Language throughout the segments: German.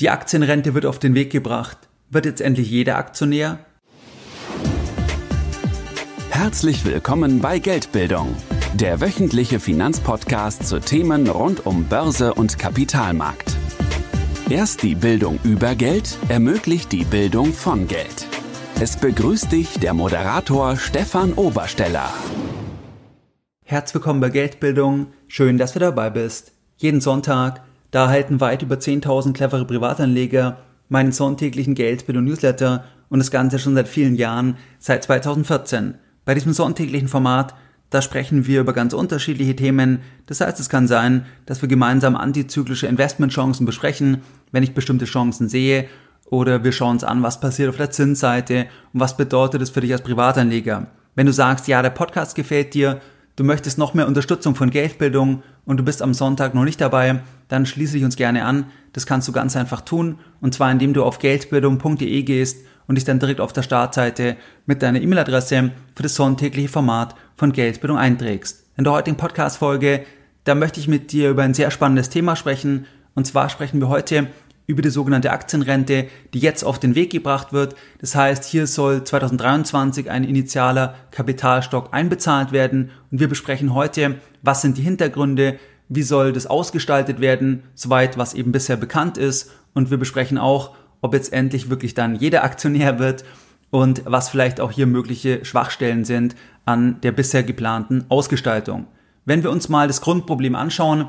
Die Aktienrente wird auf den Weg gebracht. Wird jetzt endlich jeder Aktionär? Herzlich willkommen bei Geldbildung, der wöchentliche Finanzpodcast zu Themen rund um Börse und Kapitalmarkt. Erst die Bildung über Geld ermöglicht die Bildung von Geld. Es begrüßt dich der Moderator Stefan Obersteller. Herzlich willkommen bei Geldbildung. Schön, dass du dabei bist. Jeden Sonntag da erhalten weit über 10.000 clevere Privatanleger meinen sonntäglichen Geldbild und Newsletter und das Ganze schon seit vielen Jahren, seit 2014. Bei diesem sonntäglichen Format, da sprechen wir über ganz unterschiedliche Themen. Das heißt, es kann sein, dass wir gemeinsam antizyklische Investmentchancen besprechen, wenn ich bestimmte Chancen sehe, oder wir schauen uns an, was passiert auf der Zinsseite und was bedeutet es für dich als Privatanleger. Wenn du sagst, ja, der Podcast gefällt dir, du möchtest noch mehr Unterstützung von Geldbildung und du bist am Sonntag noch nicht dabei, dann schließe dich uns gerne an. Das kannst du ganz einfach tun und zwar indem du auf geldbildung.de gehst und dich dann direkt auf der Startseite mit deiner E-Mail-Adresse für das sonntägliche Format von Geldbildung einträgst. In der heutigen Podcast-Folge, da möchte ich mit dir über ein sehr spannendes Thema sprechen und zwar sprechen wir heute über die sogenannte Aktienrente, die jetzt auf den Weg gebracht wird. Das heißt, hier soll 2023 ein initialer Kapitalstock einbezahlt werden und wir besprechen heute, was sind die Hintergründe, wie soll das ausgestaltet werden, soweit was eben bisher bekannt ist und wir besprechen auch, ob jetzt endlich wirklich dann jeder Aktionär wird und was vielleicht auch hier mögliche Schwachstellen sind an der bisher geplanten Ausgestaltung. Wenn wir uns mal das Grundproblem anschauen,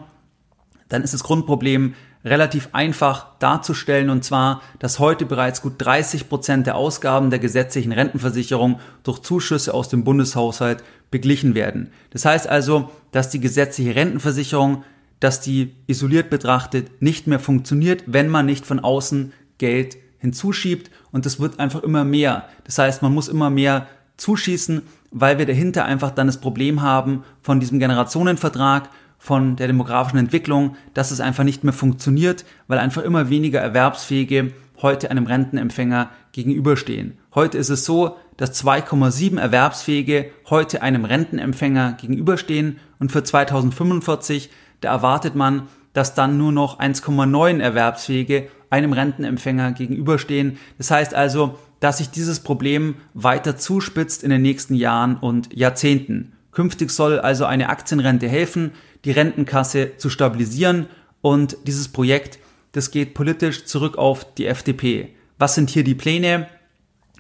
dann ist das Grundproblem, relativ einfach darzustellen, und zwar, dass heute bereits gut 30 Prozent der Ausgaben der gesetzlichen Rentenversicherung durch Zuschüsse aus dem Bundeshaushalt beglichen werden. Das heißt also, dass die gesetzliche Rentenversicherung, dass die isoliert betrachtet nicht mehr funktioniert, wenn man nicht von außen Geld hinzuschiebt und das wird einfach immer mehr. Das heißt, man muss immer mehr zuschießen, weil wir dahinter einfach dann das Problem haben von diesem Generationenvertrag, von der demografischen Entwicklung, dass es einfach nicht mehr funktioniert, weil einfach immer weniger Erwerbsfähige heute einem Rentenempfänger gegenüberstehen. Heute ist es so, dass 2,7 Erwerbsfähige heute einem Rentenempfänger gegenüberstehen und für 2045, da erwartet man, dass dann nur noch 1,9 Erwerbsfähige einem Rentenempfänger gegenüberstehen. Das heißt also, dass sich dieses Problem weiter zuspitzt in den nächsten Jahren und Jahrzehnten. Künftig soll also eine Aktienrente helfen, die Rentenkasse zu stabilisieren. Und dieses Projekt, das geht politisch zurück auf die FDP. Was sind hier die Pläne?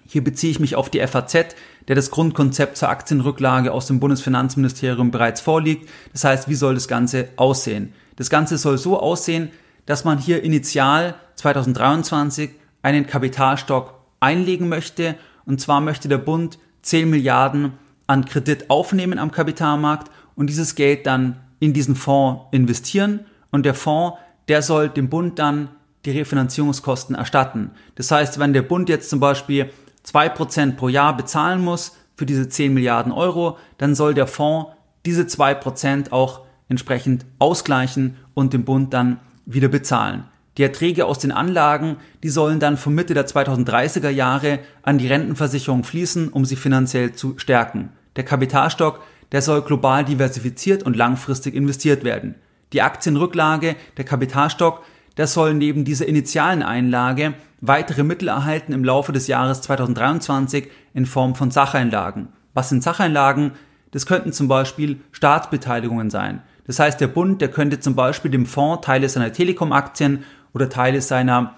Hier beziehe ich mich auf die FAZ, der das Grundkonzept zur Aktienrücklage aus dem Bundesfinanzministerium bereits vorliegt. Das heißt, wie soll das Ganze aussehen? Das Ganze soll so aussehen, dass man hier initial 2023 einen Kapitalstock einlegen möchte. Und zwar möchte der Bund 10 Milliarden an Kredit aufnehmen am Kapitalmarkt und dieses Geld dann in diesen Fonds investieren und der Fonds, der soll dem Bund dann die Refinanzierungskosten erstatten. Das heißt, wenn der Bund jetzt zum Beispiel 2% pro Jahr bezahlen muss für diese 10 Milliarden Euro, dann soll der Fonds diese 2% auch entsprechend ausgleichen und dem Bund dann wieder bezahlen. Die Erträge aus den Anlagen, die sollen dann von Mitte der 2030er Jahre an die Rentenversicherung fließen, um sie finanziell zu stärken. Der Kapitalstock der soll global diversifiziert und langfristig investiert werden. Die Aktienrücklage, der Kapitalstock, der soll neben dieser initialen Einlage weitere Mittel erhalten im Laufe des Jahres 2023 in Form von Sacheinlagen. Was sind Sacheinlagen? Das könnten zum Beispiel Staatsbeteiligungen sein. Das heißt, der Bund, der könnte zum Beispiel dem Fonds Teile seiner Telekom-Aktien oder Teile seiner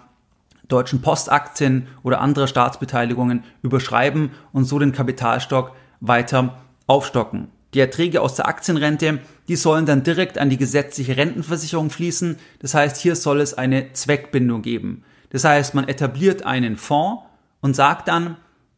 deutschen Postaktien oder anderer Staatsbeteiligungen überschreiben und so den Kapitalstock weiter aufstocken. Die Erträge aus der Aktienrente, die sollen dann direkt an die gesetzliche Rentenversicherung fließen. Das heißt, hier soll es eine Zweckbindung geben. Das heißt, man etabliert einen Fonds und sagt dann,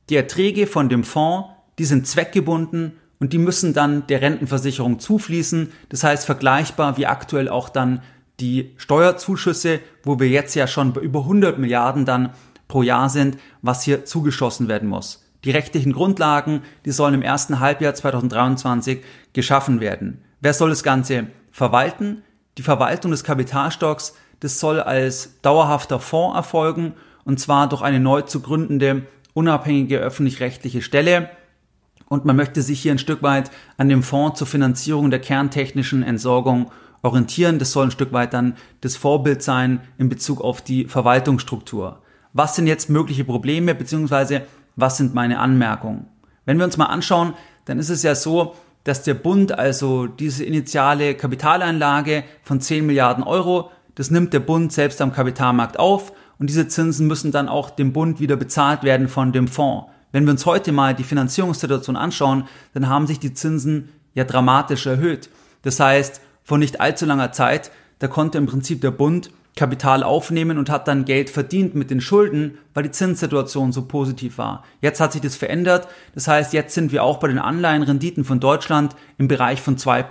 die Erträge von dem Fonds, die sind zweckgebunden und die müssen dann der Rentenversicherung zufließen. Das heißt, vergleichbar wie aktuell auch dann die Steuerzuschüsse, wo wir jetzt ja schon bei über 100 Milliarden dann pro Jahr sind, was hier zugeschossen werden muss. Die rechtlichen Grundlagen, die sollen im ersten Halbjahr 2023 geschaffen werden. Wer soll das Ganze verwalten? Die Verwaltung des Kapitalstocks, das soll als dauerhafter Fonds erfolgen und zwar durch eine neu zu gründende unabhängige öffentlich-rechtliche Stelle. Und man möchte sich hier ein Stück weit an dem Fonds zur Finanzierung der kerntechnischen Entsorgung orientieren. Das soll ein Stück weit dann das Vorbild sein in Bezug auf die Verwaltungsstruktur. Was sind jetzt mögliche Probleme beziehungsweise was sind meine Anmerkungen. Wenn wir uns mal anschauen, dann ist es ja so, dass der Bund also diese initiale Kapitaleinlage von 10 Milliarden Euro, das nimmt der Bund selbst am Kapitalmarkt auf und diese Zinsen müssen dann auch dem Bund wieder bezahlt werden von dem Fonds. Wenn wir uns heute mal die Finanzierungssituation anschauen, dann haben sich die Zinsen ja dramatisch erhöht. Das heißt, vor nicht allzu langer Zeit, da konnte im Prinzip der Bund Kapital aufnehmen und hat dann Geld verdient mit den Schulden, weil die Zinssituation so positiv war. Jetzt hat sich das verändert. Das heißt, jetzt sind wir auch bei den Anleihenrenditen von Deutschland im Bereich von zwei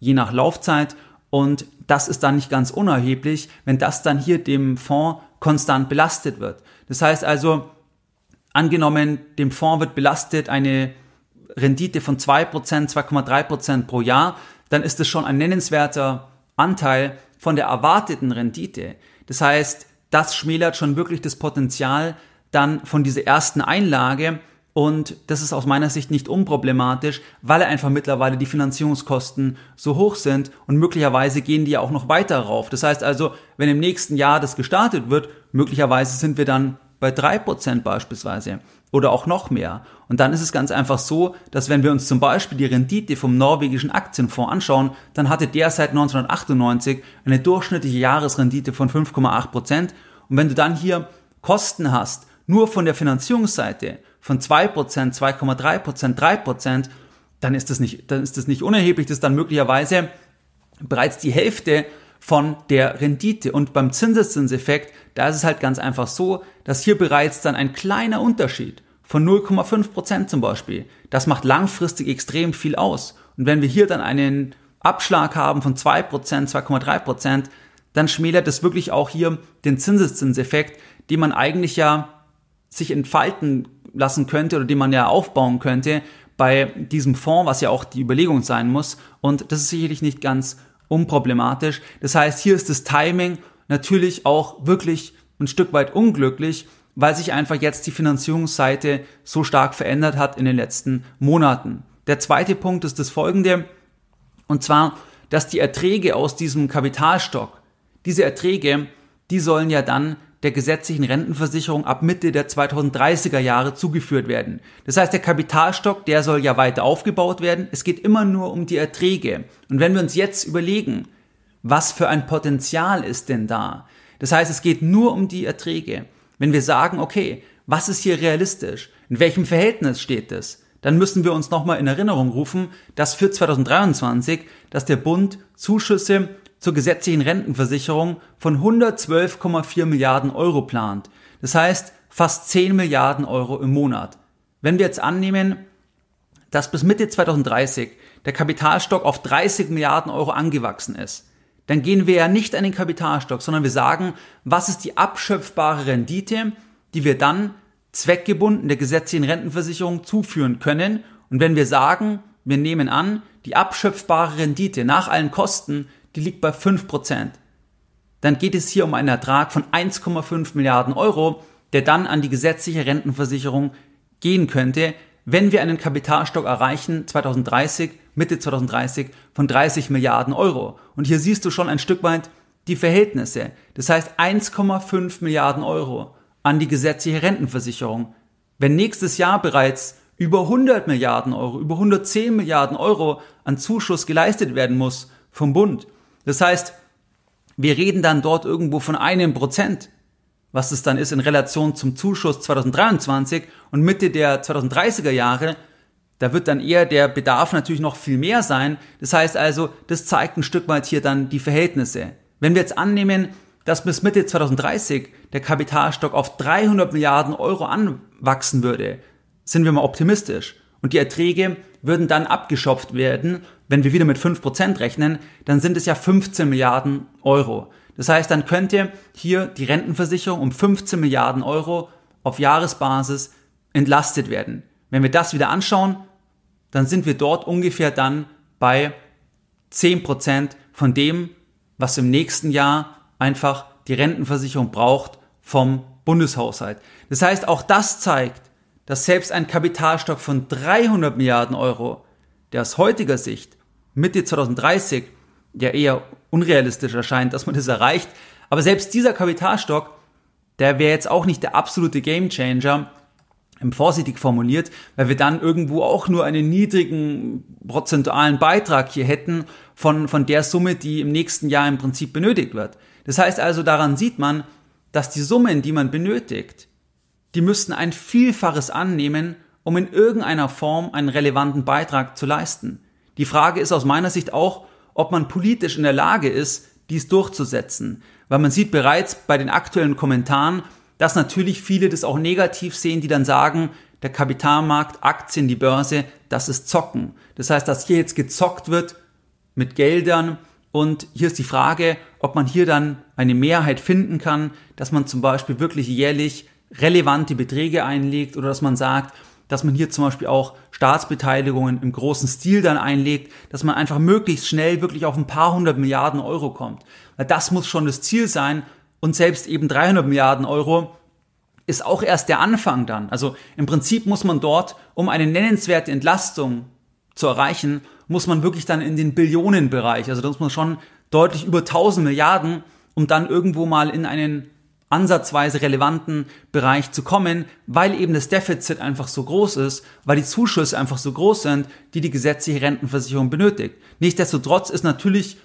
je nach Laufzeit. Und das ist dann nicht ganz unerheblich, wenn das dann hier dem Fonds konstant belastet wird. Das heißt also, angenommen, dem Fonds wird belastet eine Rendite von 2%, 2,3% pro Jahr, dann ist es schon ein nennenswerter Anteil, von der erwarteten Rendite. Das heißt, das schmälert schon wirklich das Potenzial dann von dieser ersten Einlage und das ist aus meiner Sicht nicht unproblematisch, weil einfach mittlerweile die Finanzierungskosten so hoch sind und möglicherweise gehen die ja auch noch weiter rauf. Das heißt also, wenn im nächsten Jahr das gestartet wird, möglicherweise sind wir dann bei drei Prozent beispielsweise oder auch noch mehr. Und dann ist es ganz einfach so, dass wenn wir uns zum Beispiel die Rendite vom norwegischen Aktienfonds anschauen, dann hatte der seit 1998 eine durchschnittliche Jahresrendite von 5,8 Prozent. Und wenn du dann hier Kosten hast, nur von der Finanzierungsseite von 2%, 2,3%, 3%, dann ist das nicht, dann ist das nicht unerheblich, das ist dann möglicherweise bereits die Hälfte von der Rendite. Und beim Zinseszinseffekt, da ist es halt ganz einfach so, dass hier bereits dann ein kleiner Unterschied von 0,5% Prozent zum Beispiel, das macht langfristig extrem viel aus. Und wenn wir hier dann einen Abschlag haben von 2%, 2,3%, dann schmälert es wirklich auch hier den Zinseszinseffekt, den man eigentlich ja sich entfalten lassen könnte oder den man ja aufbauen könnte bei diesem Fonds, was ja auch die Überlegung sein muss. Und das ist sicherlich nicht ganz unproblematisch. Das heißt, hier ist das Timing natürlich auch wirklich ein Stück weit unglücklich, weil sich einfach jetzt die Finanzierungsseite so stark verändert hat in den letzten Monaten. Der zweite Punkt ist das folgende, und zwar, dass die Erträge aus diesem Kapitalstock, diese Erträge, die sollen ja dann der gesetzlichen Rentenversicherung ab Mitte der 2030er Jahre zugeführt werden. Das heißt, der Kapitalstock, der soll ja weiter aufgebaut werden. Es geht immer nur um die Erträge. Und wenn wir uns jetzt überlegen, was für ein Potenzial ist denn da? Das heißt, es geht nur um die Erträge. Wenn wir sagen, okay, was ist hier realistisch? In welchem Verhältnis steht es? Dann müssen wir uns nochmal in Erinnerung rufen, dass für 2023, dass der Bund Zuschüsse zur gesetzlichen Rentenversicherung von 112,4 Milliarden Euro plant. Das heißt fast 10 Milliarden Euro im Monat. Wenn wir jetzt annehmen, dass bis Mitte 2030 der Kapitalstock auf 30 Milliarden Euro angewachsen ist, dann gehen wir ja nicht an den Kapitalstock, sondern wir sagen, was ist die abschöpfbare Rendite, die wir dann zweckgebunden der gesetzlichen Rentenversicherung zuführen können. Und wenn wir sagen, wir nehmen an, die abschöpfbare Rendite nach allen Kosten die liegt bei 5%. Dann geht es hier um einen Ertrag von 1,5 Milliarden Euro, der dann an die gesetzliche Rentenversicherung gehen könnte, wenn wir einen Kapitalstock erreichen 2030, Mitte 2030 von 30 Milliarden Euro. Und hier siehst du schon ein Stück weit die Verhältnisse. Das heißt 1,5 Milliarden Euro an die gesetzliche Rentenversicherung. Wenn nächstes Jahr bereits über 100 Milliarden Euro, über 110 Milliarden Euro an Zuschuss geleistet werden muss vom Bund, das heißt, wir reden dann dort irgendwo von einem Prozent, was es dann ist in Relation zum Zuschuss 2023 und Mitte der 2030er Jahre, da wird dann eher der Bedarf natürlich noch viel mehr sein. Das heißt also, das zeigt ein Stück weit hier dann die Verhältnisse. Wenn wir jetzt annehmen, dass bis Mitte 2030 der Kapitalstock auf 300 Milliarden Euro anwachsen würde, sind wir mal optimistisch. Und die Erträge würden dann abgeschopft werden wenn wir wieder mit 5% rechnen, dann sind es ja 15 Milliarden Euro. Das heißt, dann könnt ihr hier die Rentenversicherung um 15 Milliarden Euro auf Jahresbasis entlastet werden. Wenn wir das wieder anschauen, dann sind wir dort ungefähr dann bei 10% von dem, was im nächsten Jahr einfach die Rentenversicherung braucht vom Bundeshaushalt. Das heißt, auch das zeigt, dass selbst ein Kapitalstock von 300 Milliarden Euro, der aus heutiger Sicht Mitte 2030 ja eher unrealistisch erscheint, dass man das erreicht. Aber selbst dieser Kapitalstock, der wäre jetzt auch nicht der absolute Gamechanger, vorsichtig formuliert, weil wir dann irgendwo auch nur einen niedrigen prozentualen Beitrag hier hätten von, von der Summe, die im nächsten Jahr im Prinzip benötigt wird. Das heißt also, daran sieht man, dass die Summen, die man benötigt, die müssten ein Vielfaches annehmen, um in irgendeiner Form einen relevanten Beitrag zu leisten. Die Frage ist aus meiner Sicht auch, ob man politisch in der Lage ist, dies durchzusetzen. Weil man sieht bereits bei den aktuellen Kommentaren, dass natürlich viele das auch negativ sehen, die dann sagen, der Kapitalmarkt, Aktien, die Börse, das ist Zocken. Das heißt, dass hier jetzt gezockt wird mit Geldern und hier ist die Frage, ob man hier dann eine Mehrheit finden kann, dass man zum Beispiel wirklich jährlich relevante Beträge einlegt oder dass man sagt, dass man hier zum Beispiel auch Staatsbeteiligungen im großen Stil dann einlegt, dass man einfach möglichst schnell wirklich auf ein paar hundert Milliarden Euro kommt. Weil das muss schon das Ziel sein und selbst eben 300 Milliarden Euro ist auch erst der Anfang dann. Also im Prinzip muss man dort, um eine nennenswerte Entlastung zu erreichen, muss man wirklich dann in den Billionenbereich, also da muss man schon deutlich über 1000 Milliarden, um dann irgendwo mal in einen ansatzweise relevanten Bereich zu kommen, weil eben das Defizit einfach so groß ist, weil die Zuschüsse einfach so groß sind, die die gesetzliche Rentenversicherung benötigt. Nichtsdestotrotz ist natürlich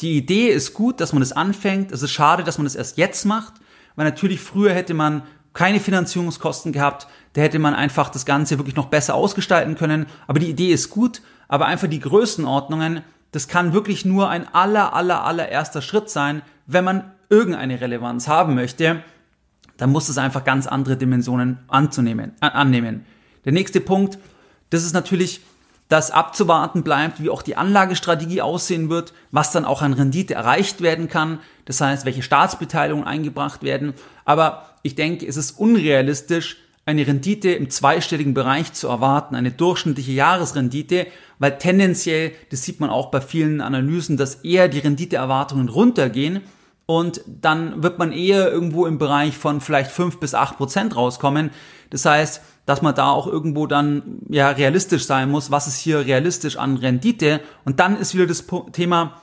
die Idee ist gut, dass man das anfängt. Es ist schade, dass man das erst jetzt macht, weil natürlich früher hätte man keine Finanzierungskosten gehabt, da hätte man einfach das Ganze wirklich noch besser ausgestalten können. Aber die Idee ist gut, aber einfach die Größenordnungen, das kann wirklich nur ein aller, aller, allererster Schritt sein, wenn man irgendeine Relevanz haben möchte, dann muss es einfach ganz andere Dimensionen anzunehmen, an, annehmen. Der nächste Punkt, das ist natürlich, dass abzuwarten bleibt, wie auch die Anlagestrategie aussehen wird, was dann auch an Rendite erreicht werden kann, das heißt, welche Staatsbeteiligungen eingebracht werden. Aber ich denke, es ist unrealistisch, eine Rendite im zweistelligen Bereich zu erwarten, eine durchschnittliche Jahresrendite, weil tendenziell, das sieht man auch bei vielen Analysen, dass eher die Renditeerwartungen runtergehen und dann wird man eher irgendwo im Bereich von vielleicht fünf bis acht Prozent rauskommen. Das heißt, dass man da auch irgendwo dann ja realistisch sein muss, was ist hier realistisch an Rendite und dann ist wieder das Thema,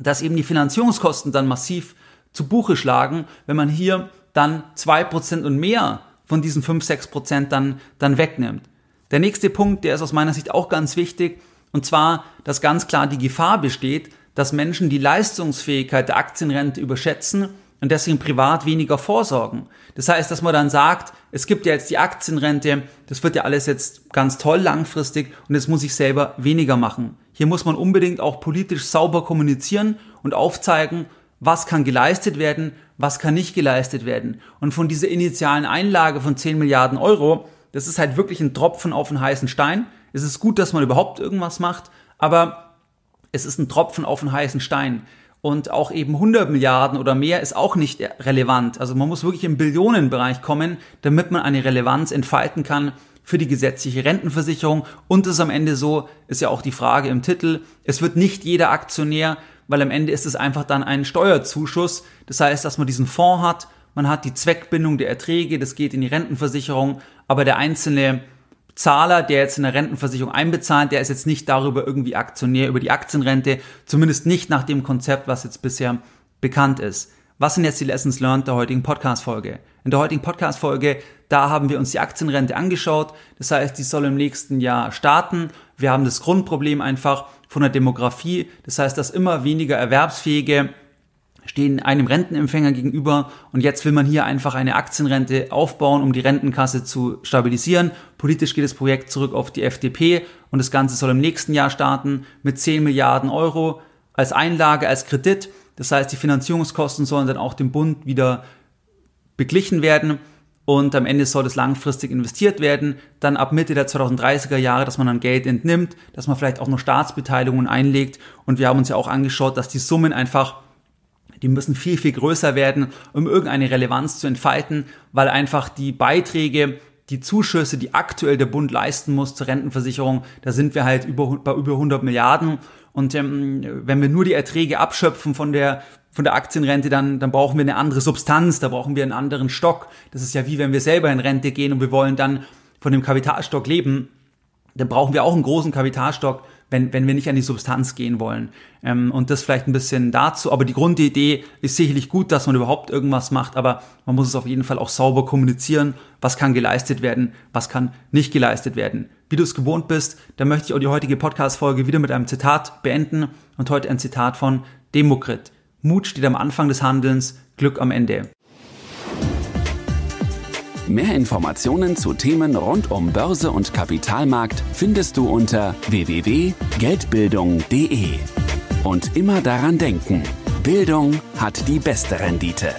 dass eben die Finanzierungskosten dann massiv zu Buche schlagen, wenn man hier dann zwei Prozent und mehr von diesen fünf sechs Prozent dann, dann wegnimmt. Der nächste Punkt, der ist aus meiner Sicht auch ganz wichtig, und zwar, dass ganz klar die Gefahr besteht, dass Menschen die Leistungsfähigkeit der Aktienrente überschätzen und deswegen privat weniger vorsorgen. Das heißt, dass man dann sagt, es gibt ja jetzt die Aktienrente, das wird ja alles jetzt ganz toll langfristig und jetzt muss ich selber weniger machen. Hier muss man unbedingt auch politisch sauber kommunizieren und aufzeigen, was kann geleistet werden, was kann nicht geleistet werden. Und von dieser initialen Einlage von 10 Milliarden Euro, das ist halt wirklich ein Tropfen auf den heißen Stein. Es ist gut, dass man überhaupt irgendwas macht, aber es ist ein Tropfen auf einen heißen Stein. Und auch eben 100 Milliarden oder mehr ist auch nicht relevant. Also man muss wirklich im Billionenbereich kommen, damit man eine Relevanz entfalten kann für die gesetzliche Rentenversicherung. Und es ist am Ende so, ist ja auch die Frage im Titel, es wird nicht jeder Aktionär, weil am Ende ist es einfach dann ein Steuerzuschuss. Das heißt, dass man diesen Fonds hat, man hat die Zweckbindung der Erträge, das geht in die Rentenversicherung, aber der einzelne Zahler, der jetzt in eine Rentenversicherung einbezahlt, der ist jetzt nicht darüber irgendwie Aktionär über die Aktienrente, zumindest nicht nach dem Konzept, was jetzt bisher bekannt ist. Was sind jetzt die Lessons learned der heutigen Podcast-Folge? In der heutigen Podcast-Folge, da haben wir uns die Aktienrente angeschaut. Das heißt, die soll im nächsten Jahr starten. Wir haben das Grundproblem einfach von der Demografie. Das heißt, dass immer weniger erwerbsfähige stehen einem Rentenempfänger gegenüber und jetzt will man hier einfach eine Aktienrente aufbauen, um die Rentenkasse zu stabilisieren. Politisch geht das Projekt zurück auf die FDP und das Ganze soll im nächsten Jahr starten mit 10 Milliarden Euro als Einlage, als Kredit. Das heißt, die Finanzierungskosten sollen dann auch dem Bund wieder beglichen werden und am Ende soll das langfristig investiert werden, dann ab Mitte der 2030er Jahre, dass man dann Geld entnimmt, dass man vielleicht auch noch Staatsbeteiligungen einlegt und wir haben uns ja auch angeschaut, dass die Summen einfach die müssen viel, viel größer werden, um irgendeine Relevanz zu entfalten, weil einfach die Beiträge, die Zuschüsse, die aktuell der Bund leisten muss zur Rentenversicherung, da sind wir halt über, bei über 100 Milliarden. Und ähm, wenn wir nur die Erträge abschöpfen von der von der Aktienrente, dann, dann brauchen wir eine andere Substanz, da brauchen wir einen anderen Stock. Das ist ja wie wenn wir selber in Rente gehen und wir wollen dann von dem Kapitalstock leben, dann brauchen wir auch einen großen Kapitalstock, wenn, wenn wir nicht an die Substanz gehen wollen. Ähm, und das vielleicht ein bisschen dazu. Aber die Grundidee ist sicherlich gut, dass man überhaupt irgendwas macht, aber man muss es auf jeden Fall auch sauber kommunizieren. Was kann geleistet werden, was kann nicht geleistet werden. Wie du es gewohnt bist, dann möchte ich auch die heutige Podcast-Folge wieder mit einem Zitat beenden und heute ein Zitat von Demokrit. Mut steht am Anfang des Handelns, Glück am Ende. Mehr Informationen zu Themen rund um Börse und Kapitalmarkt findest du unter www.geldbildung.de. Und immer daran denken, Bildung hat die beste Rendite.